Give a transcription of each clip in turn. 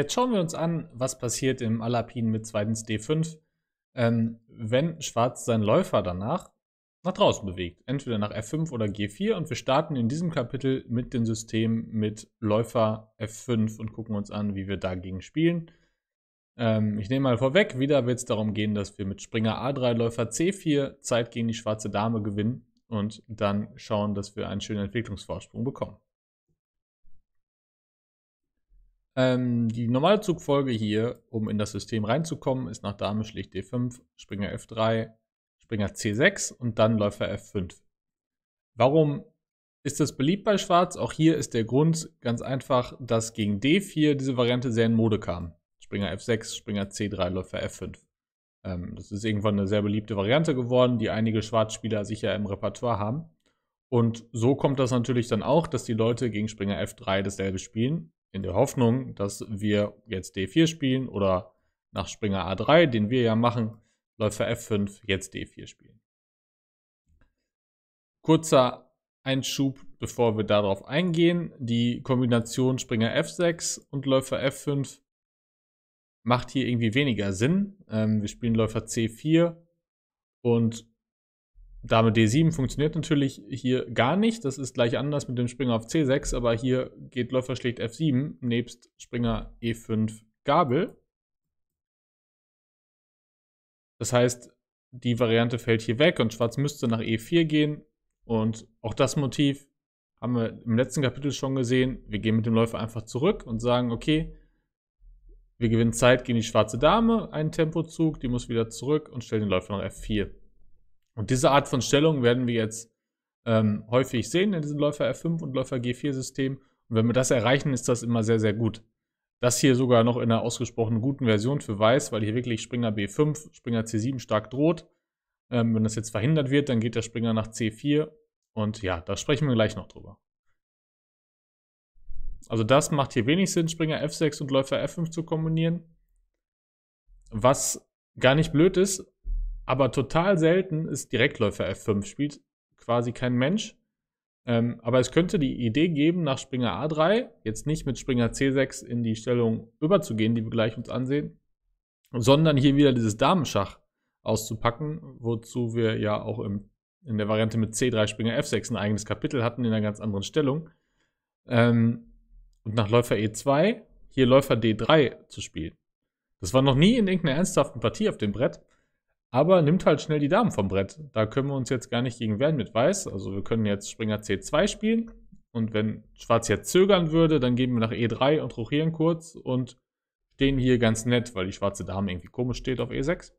Jetzt schauen wir uns an, was passiert im Alapin mit zweitens D5, ähm, wenn Schwarz seinen Läufer danach nach draußen bewegt. Entweder nach F5 oder G4 und wir starten in diesem Kapitel mit dem System mit Läufer F5 und gucken uns an, wie wir dagegen spielen. Ähm, ich nehme mal vorweg, wieder wird es darum gehen, dass wir mit Springer A3, Läufer C4 Zeit gegen die schwarze Dame gewinnen und dann schauen, dass wir einen schönen Entwicklungsvorsprung bekommen. Ähm, die normale Zugfolge hier, um in das System reinzukommen, ist nach Dame schlicht D5, Springer F3, Springer C6 und dann Läufer F5. Warum ist das beliebt bei Schwarz? Auch hier ist der Grund ganz einfach, dass gegen D4 diese Variante sehr in Mode kam. Springer F6, Springer C3, Läufer F5. Ähm, das ist irgendwann eine sehr beliebte Variante geworden, die einige Schwarzspieler sicher im Repertoire haben. Und so kommt das natürlich dann auch, dass die Leute gegen Springer F3 dasselbe spielen in der Hoffnung, dass wir jetzt D4 spielen oder nach Springer A3, den wir ja machen, Läufer F5, jetzt D4 spielen. Kurzer Einschub, bevor wir darauf eingehen. Die Kombination Springer F6 und Läufer F5 macht hier irgendwie weniger Sinn. Ähm, wir spielen Läufer C4 und Dame D7 funktioniert natürlich hier gar nicht. Das ist gleich anders mit dem Springer auf C6, aber hier geht Läufer schlägt F7 nebst Springer E5 Gabel. Das heißt, die Variante fällt hier weg und Schwarz müsste nach E4 gehen. Und auch das Motiv haben wir im letzten Kapitel schon gesehen. Wir gehen mit dem Läufer einfach zurück und sagen, okay, wir gewinnen Zeit gegen die schwarze Dame, einen Tempozug, die muss wieder zurück und stellen den Läufer nach F4. Und diese Art von Stellung werden wir jetzt ähm, häufig sehen in diesem Läufer F5 und Läufer G4-System. Und wenn wir das erreichen, ist das immer sehr, sehr gut. Das hier sogar noch in einer ausgesprochen guten Version für Weiß, weil hier wirklich Springer B5, Springer C7 stark droht. Ähm, wenn das jetzt verhindert wird, dann geht der Springer nach C4. Und ja, da sprechen wir gleich noch drüber. Also das macht hier wenig Sinn, Springer F6 und Läufer F5 zu kombinieren. Was gar nicht blöd ist, aber total selten ist Direktläufer F5, spielt quasi kein Mensch. Ähm, aber es könnte die Idee geben, nach Springer A3, jetzt nicht mit Springer C6 in die Stellung überzugehen, die wir gleich uns ansehen, sondern hier wieder dieses Damenschach auszupacken, wozu wir ja auch im, in der Variante mit C3 Springer F6 ein eigenes Kapitel hatten in einer ganz anderen Stellung. Ähm, und nach Läufer E2 hier Läufer D3 zu spielen. Das war noch nie in irgendeiner ernsthaften Partie auf dem Brett aber nimmt halt schnell die Damen vom Brett. Da können wir uns jetzt gar nicht gegen wehren mit Weiß. Also wir können jetzt Springer C2 spielen. Und wenn Schwarz jetzt zögern würde, dann gehen wir nach E3 und rochieren kurz und stehen hier ganz nett, weil die schwarze Dame irgendwie komisch steht auf E6.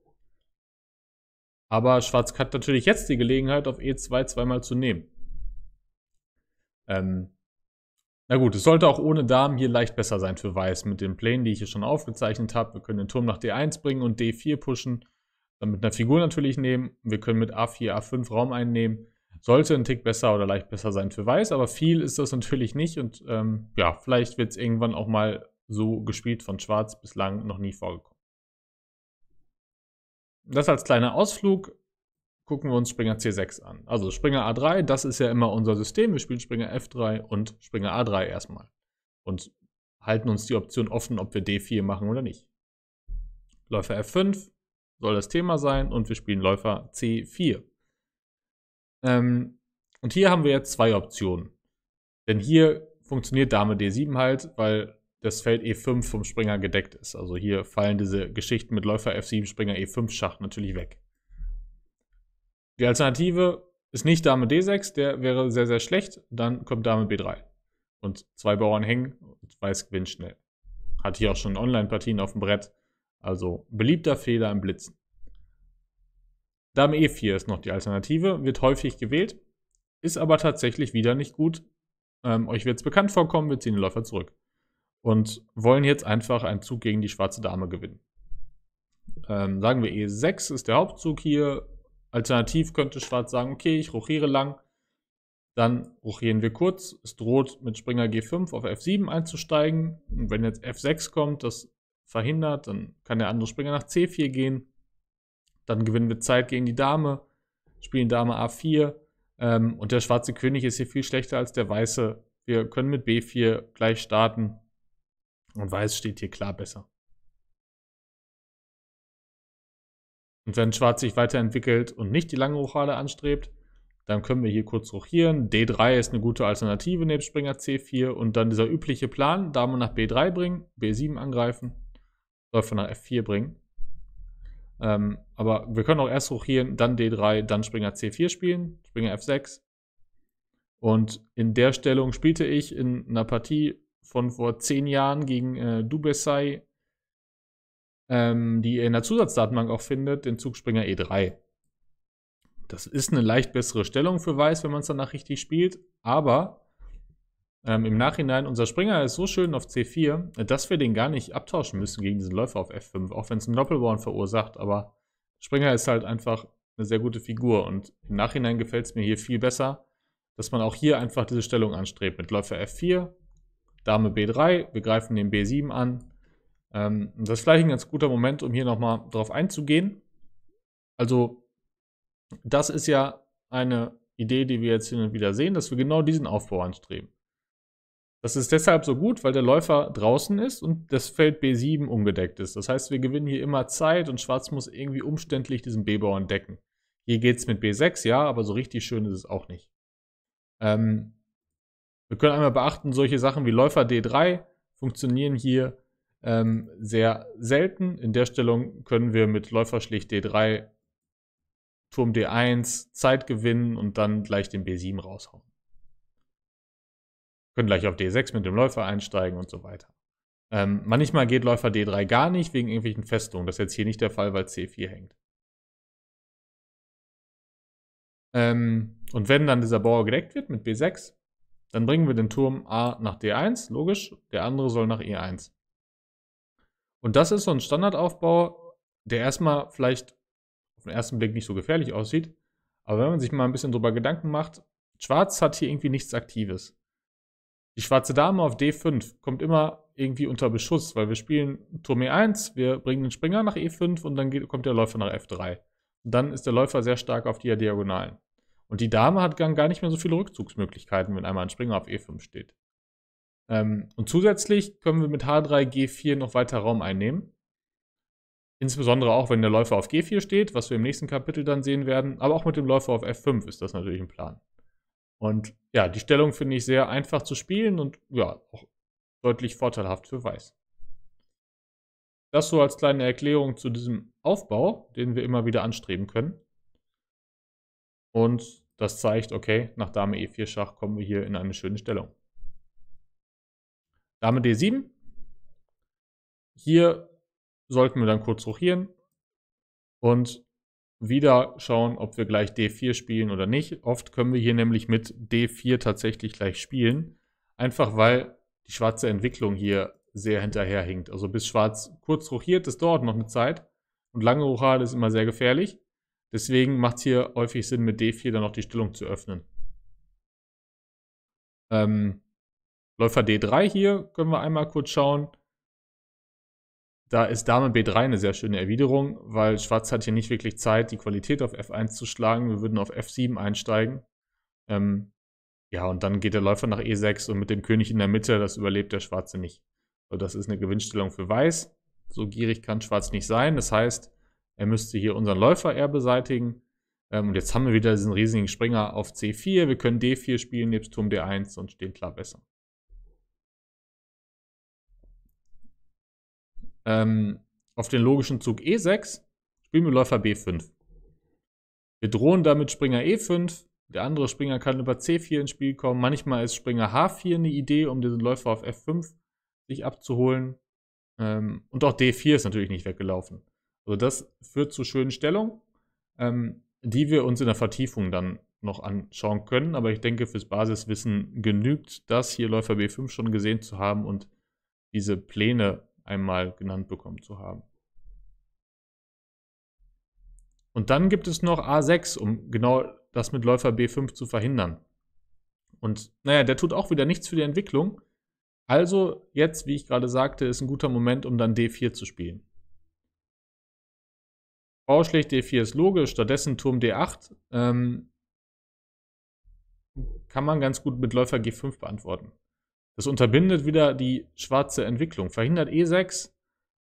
Aber Schwarz hat natürlich jetzt die Gelegenheit, auf E2 zweimal zu nehmen. Ähm, na gut, es sollte auch ohne Damen hier leicht besser sein für Weiß mit den Plänen, die ich hier schon aufgezeichnet habe. Wir können den Turm nach D1 bringen und D4 pushen. Dann mit einer Figur natürlich nehmen. Wir können mit A4, A5 Raum einnehmen. Sollte ein Tick besser oder leicht besser sein für Weiß, aber viel ist das natürlich nicht. Und ähm, ja, vielleicht wird es irgendwann auch mal so gespielt von Schwarz bislang noch nie vorgekommen. Das als kleiner Ausflug gucken wir uns Springer C6 an. Also Springer A3, das ist ja immer unser System. Wir spielen Springer F3 und Springer A3 erstmal. Und halten uns die Option offen, ob wir D4 machen oder nicht. Läufer F5, soll das Thema sein und wir spielen Läufer C4. Ähm, und hier haben wir jetzt zwei Optionen. Denn hier funktioniert Dame D7 halt, weil das Feld E5 vom Springer gedeckt ist. Also hier fallen diese Geschichten mit Läufer F7, Springer E5 Schach natürlich weg. Die Alternative ist nicht Dame D6, der wäre sehr, sehr schlecht. Dann kommt Dame B3. Und zwei Bauern hängen und Weiß gewinnt schnell. Hat hier auch schon Online-Partien auf dem Brett. Also beliebter Fehler im Blitzen. Dame E4 ist noch die Alternative, wird häufig gewählt, ist aber tatsächlich wieder nicht gut. Ähm, euch wird es bekannt vorkommen, wir ziehen den Läufer zurück. Und wollen jetzt einfach einen Zug gegen die schwarze Dame gewinnen. Ähm, sagen wir E6 ist der Hauptzug hier. Alternativ könnte Schwarz sagen, okay, ich rochiere lang. Dann rochieren wir kurz. Es droht mit Springer G5 auf F7 einzusteigen. Und wenn jetzt F6 kommt, das verhindert, dann kann der andere Springer nach C4 gehen. Dann gewinnen wir Zeit gegen die Dame, spielen Dame A4. Ähm, und der schwarze König ist hier viel schlechter als der weiße. Wir können mit B4 gleich starten. Und weiß steht hier klar besser. Und wenn Schwarz sich weiterentwickelt und nicht die lange Rochade anstrebt, dann können wir hier kurz rochieren. D3 ist eine gute Alternative neben Springer C4 und dann dieser übliche Plan, Dame nach B3 bringen, B7 angreifen, Läufer nach F4 bringen. Ähm, aber wir können auch erst hoch hier, dann D3, dann Springer C4 spielen, Springer F6. Und in der Stellung spielte ich in einer Partie von vor zehn Jahren gegen äh, Dubesai, ähm, die ihr in der Zusatzdatenbank auch findet, den Zug Springer E3. Das ist eine leicht bessere Stellung für Weiß, wenn man es danach richtig spielt, aber ähm, Im Nachhinein, unser Springer ist so schön auf C4, äh, dass wir den gar nicht abtauschen müssen gegen diesen Läufer auf F5, auch wenn es einen Doppelborn verursacht. Aber Springer ist halt einfach eine sehr gute Figur und im Nachhinein gefällt es mir hier viel besser, dass man auch hier einfach diese Stellung anstrebt mit Läufer F4, Dame B3, wir greifen den B7 an. Ähm, das ist vielleicht ein ganz guter Moment, um hier nochmal drauf einzugehen. Also, das ist ja eine Idee, die wir jetzt hin und wieder sehen, dass wir genau diesen Aufbau anstreben. Das ist deshalb so gut, weil der Läufer draußen ist und das Feld B7 ungedeckt ist. Das heißt, wir gewinnen hier immer Zeit und Schwarz muss irgendwie umständlich diesen B-Bauern decken. Hier geht's mit B6, ja, aber so richtig schön ist es auch nicht. Ähm, wir können einmal beachten, solche Sachen wie Läufer D3 funktionieren hier ähm, sehr selten. In der Stellung können wir mit Läufer schlicht D3, Turm D1 Zeit gewinnen und dann gleich den B7 raushauen. Können gleich auf D6 mit dem Läufer einsteigen und so weiter. Ähm, manchmal geht Läufer D3 gar nicht wegen irgendwelchen Festungen. Das ist jetzt hier nicht der Fall, weil C4 hängt. Ähm, und wenn dann dieser Bauer gedeckt wird mit B6, dann bringen wir den Turm A nach D1, logisch. Der andere soll nach E1. Und das ist so ein Standardaufbau, der erstmal vielleicht auf den ersten Blick nicht so gefährlich aussieht. Aber wenn man sich mal ein bisschen drüber Gedanken macht, Schwarz hat hier irgendwie nichts Aktives. Die schwarze Dame auf D5 kommt immer irgendwie unter Beschuss, weil wir spielen Turm E1, wir bringen den Springer nach E5 und dann geht, kommt der Läufer nach F3. Und dann ist der Läufer sehr stark auf die Diagonalen. Und die Dame hat gar nicht mehr so viele Rückzugsmöglichkeiten, wenn einmal ein Springer auf E5 steht. Ähm, und zusätzlich können wir mit H3, G4 noch weiter Raum einnehmen. Insbesondere auch, wenn der Läufer auf G4 steht, was wir im nächsten Kapitel dann sehen werden. Aber auch mit dem Läufer auf F5 ist das natürlich ein Plan. Und ja, die Stellung finde ich sehr einfach zu spielen und ja, auch deutlich vorteilhaft für Weiß. Das so als kleine Erklärung zu diesem Aufbau, den wir immer wieder anstreben können. Und das zeigt, okay, nach Dame E4 Schach kommen wir hier in eine schöne Stellung. Dame D7. Hier sollten wir dann kurz rochieren und wieder schauen, ob wir gleich D4 spielen oder nicht. Oft können wir hier nämlich mit D4 tatsächlich gleich spielen, einfach weil die schwarze Entwicklung hier sehr hinterherhinkt. Also bis schwarz kurz rochiert, das dauert noch eine Zeit und lange Rochade ist immer sehr gefährlich. Deswegen macht es hier häufig Sinn, mit D4 dann noch die Stellung zu öffnen. Ähm, Läufer D3 hier können wir einmal kurz schauen. Da ist Dame B3 eine sehr schöne Erwiderung, weil Schwarz hat hier nicht wirklich Zeit, die Qualität auf F1 zu schlagen. Wir würden auf F7 einsteigen. Ähm, ja, und dann geht der Läufer nach E6 und mit dem König in der Mitte, das überlebt der Schwarze nicht. So, also das ist eine Gewinnstellung für Weiß. So gierig kann Schwarz nicht sein. Das heißt, er müsste hier unseren Läufer eher beseitigen. Ähm, und jetzt haben wir wieder diesen riesigen Springer auf C4. Wir können D4 spielen nebst Turm D1 und stehen klar besser. ähm, auf den logischen Zug E6, spielen wir Läufer B5. Wir drohen damit Springer E5, der andere Springer kann über C4 ins Spiel kommen. Manchmal ist Springer H4 eine Idee, um diesen Läufer auf F5 sich abzuholen. Ähm, und auch D4 ist natürlich nicht weggelaufen. Also das führt zu schönen Stellungen, ähm, die wir uns in der Vertiefung dann noch anschauen können. Aber ich denke, fürs Basiswissen genügt das, hier Läufer B5 schon gesehen zu haben und diese Pläne einmal genannt bekommen zu haben. Und dann gibt es noch A6, um genau das mit Läufer B5 zu verhindern. Und naja, der tut auch wieder nichts für die Entwicklung. Also jetzt, wie ich gerade sagte, ist ein guter Moment, um dann D4 zu spielen. Bauschläge D4 ist logisch, stattdessen Turm D8 ähm, kann man ganz gut mit Läufer G5 beantworten. Das unterbindet wieder die schwarze Entwicklung, verhindert E6.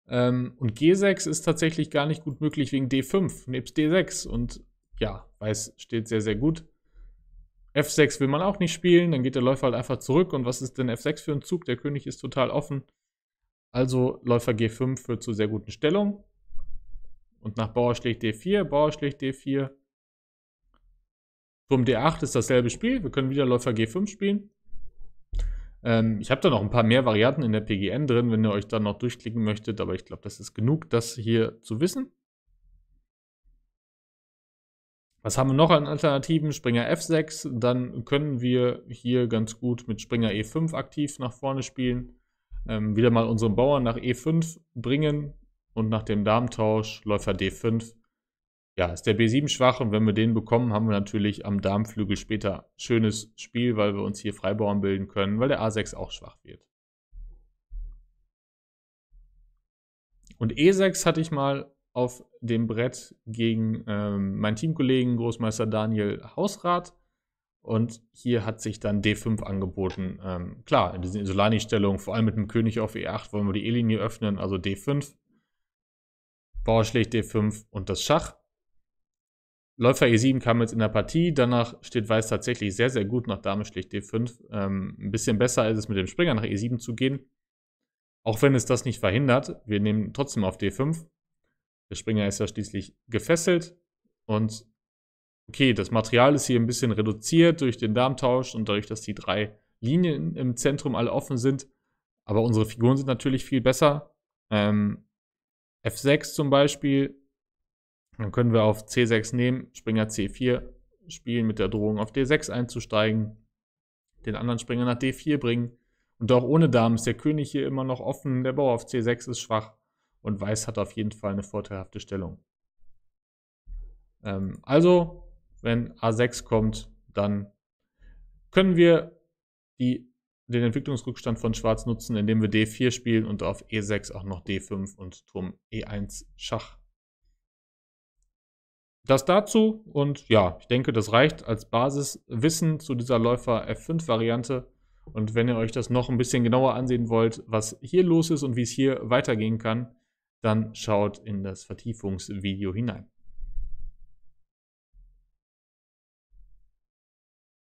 Ähm, und G6 ist tatsächlich gar nicht gut möglich wegen D5, nebst D6. Und ja, Weiß steht sehr, sehr gut. F6 will man auch nicht spielen, dann geht der Läufer halt einfach zurück. Und was ist denn F6 für ein Zug? Der König ist total offen. Also Läufer G5 führt zu sehr guten Stellung. Und nach Bauer schlägt D4, Bauer schlägt D4. Turm D8 ist dasselbe Spiel. Wir können wieder Läufer G5 spielen. Ähm, ich habe da noch ein paar mehr Varianten in der PGN drin, wenn ihr euch da noch durchklicken möchtet, aber ich glaube, das ist genug, das hier zu wissen. Was haben wir noch an Alternativen? Springer F6, dann können wir hier ganz gut mit Springer E5 aktiv nach vorne spielen. Ähm, wieder mal unseren Bauern nach E5 bringen und nach dem Darmtausch Läufer D5 ja, ist der B7 schwach und wenn wir den bekommen, haben wir natürlich am Darmflügel später schönes Spiel, weil wir uns hier Freibauern bilden können, weil der A6 auch schwach wird. Und E6 hatte ich mal auf dem Brett gegen ähm, meinen Teamkollegen Großmeister Daniel Hausrat. Und hier hat sich dann D5 angeboten. Ähm, klar, in diesen Isolani-Stellungen, vor allem mit dem König auf E8, wollen wir die E-Linie öffnen, also D5. Bauer schlägt D5 und das Schach. Läufer E7 kam jetzt in der Partie. Danach steht Weiß tatsächlich sehr, sehr gut nach Dame schlägt D5. Ähm, ein bisschen besser als es, mit dem Springer nach E7 zu gehen. Auch wenn es das nicht verhindert. Wir nehmen trotzdem auf D5. Der Springer ist ja schließlich gefesselt. Und okay, das Material ist hier ein bisschen reduziert durch den Darmtausch und dadurch, dass die drei Linien im Zentrum alle offen sind. Aber unsere Figuren sind natürlich viel besser. Ähm, F6 zum Beispiel dann können wir auf C6 nehmen, Springer C4 spielen mit der Drohung auf D6 einzusteigen, den anderen Springer nach D4 bringen. Und auch ohne Dame ist der König hier immer noch offen, der Bauer auf C6 ist schwach und Weiß hat auf jeden Fall eine vorteilhafte Stellung. Ähm, also, wenn A6 kommt, dann können wir die, den Entwicklungsrückstand von Schwarz nutzen, indem wir D4 spielen und auf E6 auch noch D5 und Turm E1 Schach das dazu und ja, ich denke, das reicht als Basiswissen zu dieser Läufer F5-Variante. Und wenn ihr euch das noch ein bisschen genauer ansehen wollt, was hier los ist und wie es hier weitergehen kann, dann schaut in das Vertiefungsvideo hinein.